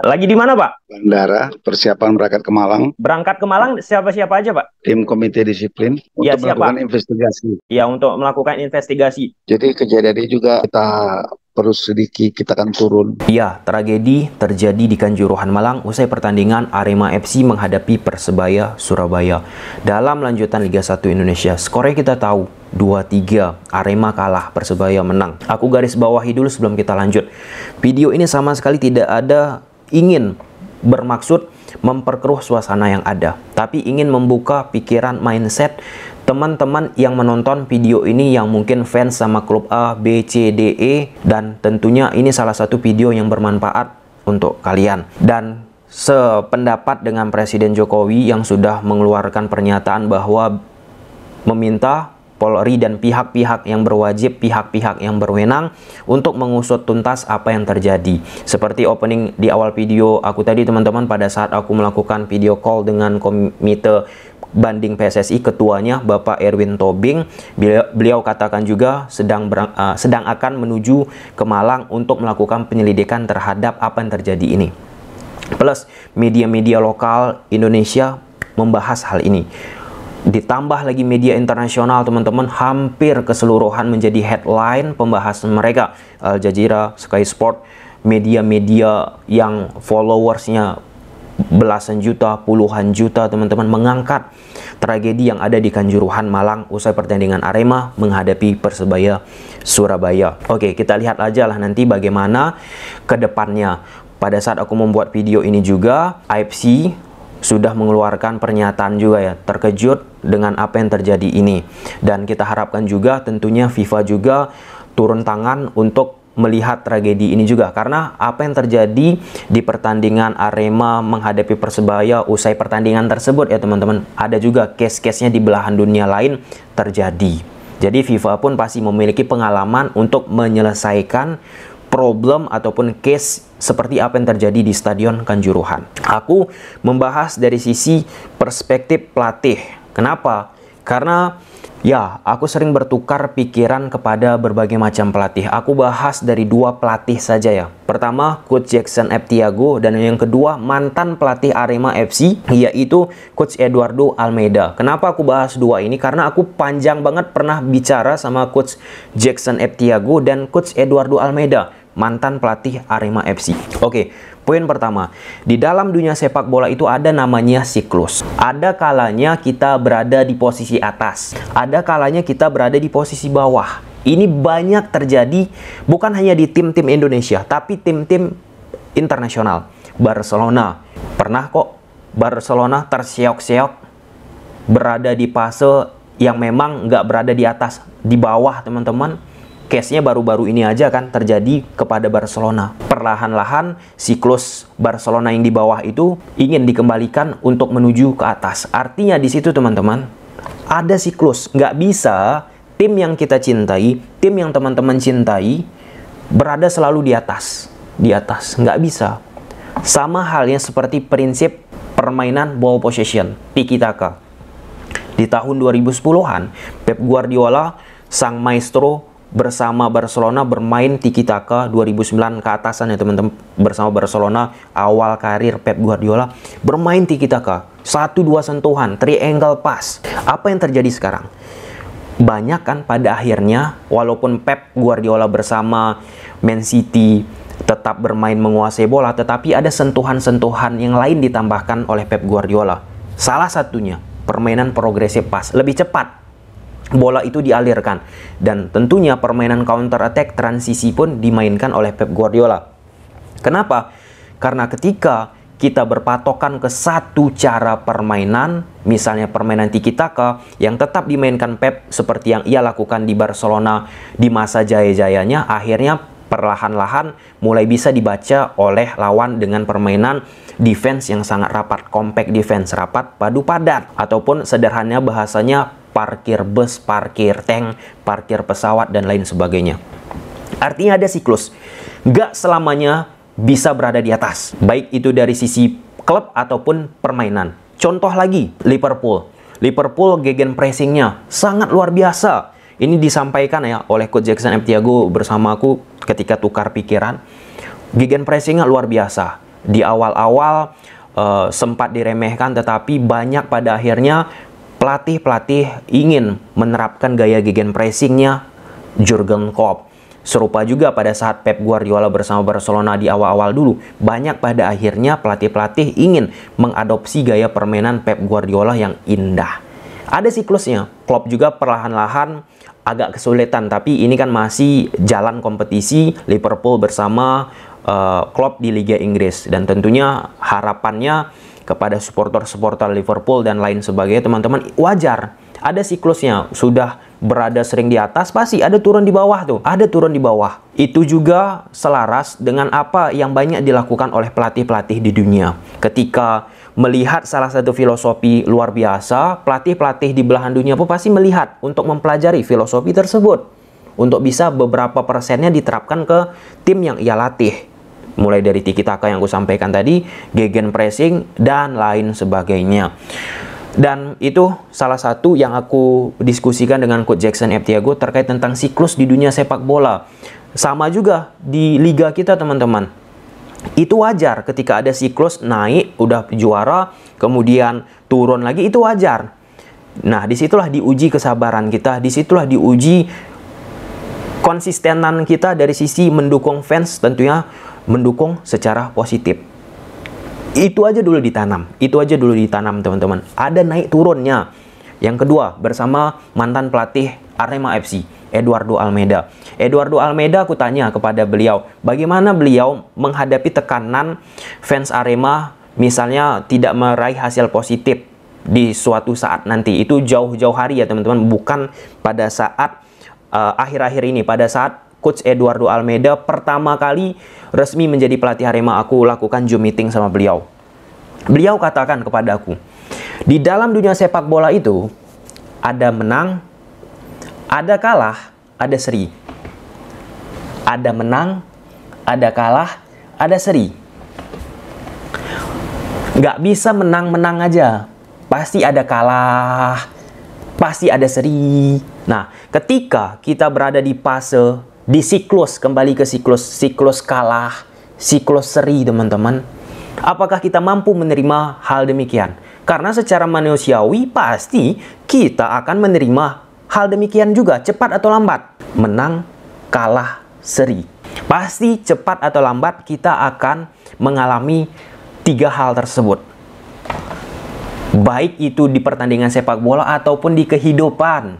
Lagi di mana, Pak? Bandara, persiapan berangkat ke Malang. Berangkat ke Malang siapa-siapa aja, Pak? Tim Komite Disiplin ya, untuk ya, melakukan investigasi. Ya, untuk melakukan investigasi. Jadi kejadian ini juga kita perlu sedikit kita akan turun. Ya, tragedi terjadi di Kanjuruhan Malang usai pertandingan Arema FC menghadapi Persebaya Surabaya. Dalam lanjutan Liga 1 Indonesia, skornya kita tahu 2-3. Arema kalah, Persebaya menang. Aku garis bawahi dulu sebelum kita lanjut. Video ini sama sekali tidak ada ingin bermaksud memperkeruh suasana yang ada, tapi ingin membuka pikiran mindset teman-teman yang menonton video ini yang mungkin fans sama klub A, B, C, D, E dan tentunya ini salah satu video yang bermanfaat untuk kalian dan sependapat dengan Presiden Jokowi yang sudah mengeluarkan pernyataan bahwa meminta Polri dan pihak-pihak yang berwajib, pihak-pihak yang berwenang untuk mengusut tuntas apa yang terjadi. Seperti opening di awal video aku tadi teman-teman pada saat aku melakukan video call dengan komite banding PSSI ketuanya Bapak Erwin Tobing. Beliau, beliau katakan juga sedang berang, uh, sedang akan menuju ke Malang untuk melakukan penyelidikan terhadap apa yang terjadi ini. Plus media-media lokal Indonesia membahas hal ini. Ditambah lagi media internasional teman-teman hampir keseluruhan menjadi headline pembahasan mereka Al Jazeera, Sky Sport, media-media yang followersnya belasan juta, puluhan juta teman-teman mengangkat tragedi yang ada di Kanjuruhan Malang usai pertandingan Arema menghadapi Persebaya Surabaya. Oke, kita lihat aja lah nanti bagaimana ke depannya. Pada saat aku membuat video ini juga, AFC sudah mengeluarkan pernyataan juga ya, terkejut dengan apa yang terjadi ini. Dan kita harapkan juga tentunya FIFA juga turun tangan untuk melihat tragedi ini juga karena apa yang terjadi di pertandingan Arema menghadapi Persebaya usai pertandingan tersebut ya teman-teman ada juga case-case-nya di belahan dunia lain terjadi. Jadi FIFA pun pasti memiliki pengalaman untuk menyelesaikan problem ataupun case seperti apa yang terjadi di Stadion Kanjuruhan. Aku membahas dari sisi perspektif pelatih. Kenapa? Karena Ya, aku sering bertukar pikiran kepada berbagai macam pelatih. Aku bahas dari dua pelatih saja ya. Pertama, Coach Jackson F. dan yang kedua mantan pelatih Arema FC yaitu Coach Eduardo Almeida. Kenapa aku bahas dua ini? Karena aku panjang banget pernah bicara sama Coach Jackson F. dan Coach Eduardo Almeida mantan pelatih Arema FC. Oke, Poin pertama, di dalam dunia sepak bola itu ada namanya siklus. Ada kalanya kita berada di posisi atas, ada kalanya kita berada di posisi bawah. Ini banyak terjadi bukan hanya di tim-tim Indonesia, tapi tim-tim internasional. Barcelona pernah kok Barcelona terseok-seok berada di fase yang memang nggak berada di atas, di bawah teman-teman case-nya baru-baru ini aja kan terjadi kepada Barcelona. Perlahan-lahan siklus Barcelona yang di bawah itu ingin dikembalikan untuk menuju ke atas. Artinya di situ teman-teman ada siklus. Nggak bisa tim yang kita cintai, tim yang teman-teman cintai berada selalu di atas. Di atas. Nggak bisa. Sama halnya seperti prinsip permainan ball possession, tiki taka. Di tahun 2010-an, Pep Guardiola sang maestro bersama Barcelona bermain tiki taka 2009 ke atasan ya teman-teman bersama Barcelona awal karir Pep Guardiola bermain tiki taka satu dua sentuhan triangle pass apa yang terjadi sekarang banyak kan pada akhirnya walaupun Pep Guardiola bersama Man City tetap bermain menguasai bola tetapi ada sentuhan-sentuhan yang lain ditambahkan oleh Pep Guardiola salah satunya permainan progresif pas lebih cepat bola itu dialirkan dan tentunya permainan counter attack transisi pun dimainkan oleh Pep Guardiola. Kenapa? Karena ketika kita berpatokan ke satu cara permainan, misalnya permainan tiki taka yang tetap dimainkan Pep seperti yang ia lakukan di Barcelona di masa jaya-jayanya, akhirnya perlahan-lahan mulai bisa dibaca oleh lawan dengan permainan defense yang sangat rapat, compact defense, rapat padu padat ataupun sederhananya bahasanya parkir bus, parkir tank, parkir pesawat, dan lain sebagainya. Artinya ada siklus. Nggak selamanya bisa berada di atas. Baik itu dari sisi klub ataupun permainan. Contoh lagi, Liverpool. Liverpool gegen pressingnya sangat luar biasa. Ini disampaikan ya oleh Coach Jackson M. Tiago bersama aku ketika tukar pikiran. Gegen pressingnya luar biasa. Di awal-awal uh, sempat diremehkan tetapi banyak pada akhirnya pelatih-pelatih ingin menerapkan gaya pressingnya Jurgen Klopp. Serupa juga pada saat Pep Guardiola bersama Barcelona di awal-awal dulu, banyak pada akhirnya pelatih-pelatih ingin mengadopsi gaya permainan Pep Guardiola yang indah. Ada siklusnya, Klopp juga perlahan-lahan agak kesulitan, tapi ini kan masih jalan kompetisi Liverpool bersama uh, Klopp di Liga Inggris. Dan tentunya harapannya kepada supporter-supporter Liverpool dan lain sebagainya teman-teman wajar ada siklusnya sudah berada sering di atas pasti ada turun di bawah tuh ada turun di bawah itu juga selaras dengan apa yang banyak dilakukan oleh pelatih-pelatih di dunia ketika melihat salah satu filosofi luar biasa pelatih-pelatih di belahan dunia pun pasti melihat untuk mempelajari filosofi tersebut untuk bisa beberapa persennya diterapkan ke tim yang ia latih mulai dari tiki taka yang aku sampaikan tadi, gegen pressing dan lain sebagainya. Dan itu salah satu yang aku diskusikan dengan Coach Jackson F. terkait tentang siklus di dunia sepak bola. Sama juga di liga kita teman-teman. Itu wajar ketika ada siklus naik, udah juara, kemudian turun lagi, itu wajar. Nah, disitulah diuji kesabaran kita, disitulah diuji konsistenan kita dari sisi mendukung fans tentunya mendukung secara positif. Itu aja dulu ditanam, itu aja dulu ditanam teman-teman. Ada naik turunnya. Yang kedua, bersama mantan pelatih Arema FC, Eduardo Almeida. Eduardo Almeida aku tanya kepada beliau, bagaimana beliau menghadapi tekanan fans Arema misalnya tidak meraih hasil positif di suatu saat nanti itu jauh-jauh hari ya teman-teman bukan pada saat eh, akhir-akhir uh, ini pada saat Coach Eduardo Almeida pertama kali resmi menjadi pelatih Arema aku lakukan Zoom meeting sama beliau. Beliau katakan kepada aku, di dalam dunia sepak bola itu ada menang, ada kalah, ada seri. Ada menang, ada kalah, ada seri. Gak bisa menang-menang aja. Pasti ada kalah, pasti ada seri. Nah, ketika kita berada di fase di siklus kembali ke siklus siklus kalah siklus seri teman-teman apakah kita mampu menerima hal demikian karena secara manusiawi pasti kita akan menerima hal demikian juga cepat atau lambat menang kalah seri pasti cepat atau lambat kita akan mengalami tiga hal tersebut baik itu di pertandingan sepak bola ataupun di kehidupan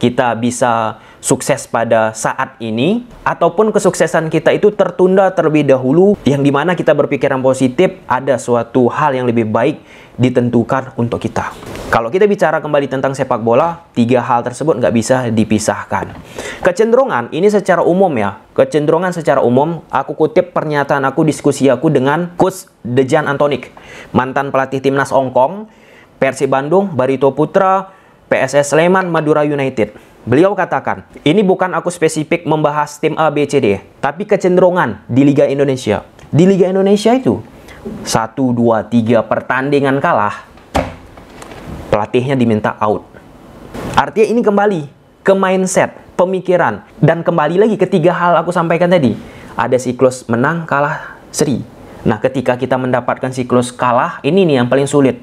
kita bisa sukses pada saat ini ataupun kesuksesan kita itu tertunda terlebih dahulu yang dimana kita berpikiran positif ada suatu hal yang lebih baik ditentukan untuk kita. Kalau kita bicara kembali tentang sepak bola, tiga hal tersebut nggak bisa dipisahkan. Kecenderungan ini secara umum ya, kecenderungan secara umum, aku kutip pernyataan aku diskusi aku dengan Kus Dejan Antonik, mantan pelatih timnas Hong Kong, Persib Bandung, Barito Putra, PSS Sleman, Madura United. Beliau katakan, ini bukan aku spesifik membahas tim A, B, C, D, e, tapi kecenderungan di Liga Indonesia. Di Liga Indonesia itu, 1, 2, 3 pertandingan kalah, pelatihnya diminta out. Artinya ini kembali ke mindset, pemikiran, dan kembali lagi ketiga hal aku sampaikan tadi. Ada siklus menang, kalah, seri. Nah, ketika kita mendapatkan siklus kalah, ini nih yang paling sulit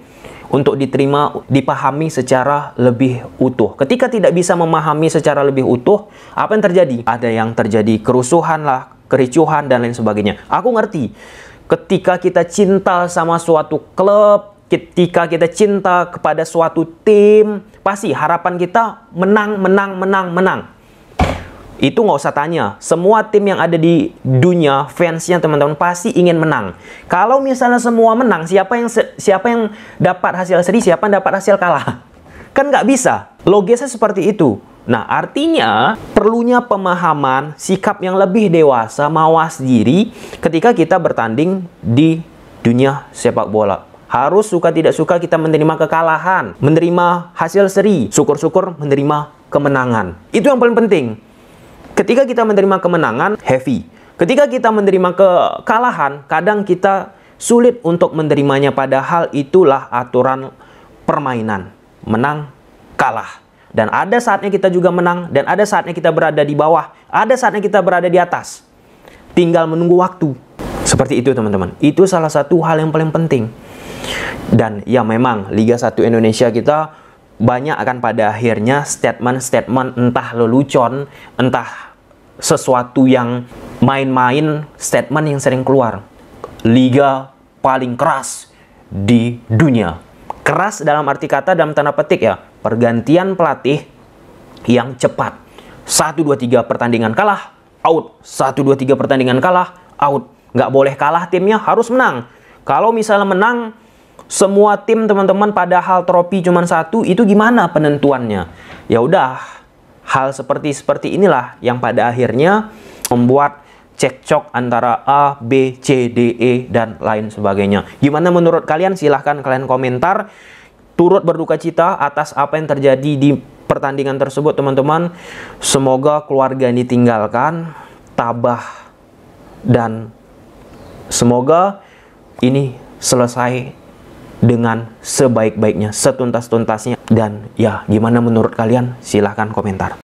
untuk diterima, dipahami secara lebih utuh. Ketika tidak bisa memahami secara lebih utuh, apa yang terjadi? Ada yang terjadi kerusuhan lah, kericuhan dan lain sebagainya. Aku ngerti. Ketika kita cinta sama suatu klub, ketika kita cinta kepada suatu tim, pasti harapan kita menang, menang, menang, menang itu nggak usah tanya. Semua tim yang ada di dunia, fansnya teman-teman pasti ingin menang. Kalau misalnya semua menang, siapa yang siapa yang dapat hasil seri, siapa yang dapat hasil kalah? Kan nggak bisa. Logisnya seperti itu. Nah, artinya perlunya pemahaman, sikap yang lebih dewasa, mawas diri ketika kita bertanding di dunia sepak bola. Harus suka tidak suka kita menerima kekalahan, menerima hasil seri, syukur-syukur menerima kemenangan. Itu yang paling penting. Ketika kita menerima kemenangan, heavy. Ketika kita menerima kekalahan, kadang kita sulit untuk menerimanya padahal itulah aturan permainan. Menang, kalah. Dan ada saatnya kita juga menang dan ada saatnya kita berada di bawah, ada saatnya kita berada di atas. Tinggal menunggu waktu. Seperti itu teman-teman. Itu salah satu hal yang paling penting. Dan ya memang Liga 1 Indonesia kita banyak akan pada akhirnya statement-statement entah lelucon, entah sesuatu yang main-main statement yang sering keluar. Liga paling keras di dunia. Keras dalam arti kata dalam tanda petik ya. Pergantian pelatih yang cepat. 1 2 3 pertandingan kalah, out. 1 2 3 pertandingan kalah, out. Nggak boleh kalah timnya, harus menang. Kalau misalnya menang, semua tim teman-teman padahal trofi cuma satu, itu gimana penentuannya? Ya udah, Hal seperti seperti inilah yang pada akhirnya membuat cekcok antara A, B, C, D, E, dan lain sebagainya. Gimana menurut kalian? Silahkan kalian komentar. Turut berduka cita atas apa yang terjadi di pertandingan tersebut, teman-teman. Semoga keluarga yang ditinggalkan tabah dan semoga ini selesai dengan sebaik-baiknya, setuntas-tuntasnya. Dan ya, gimana menurut kalian? Silahkan komentar.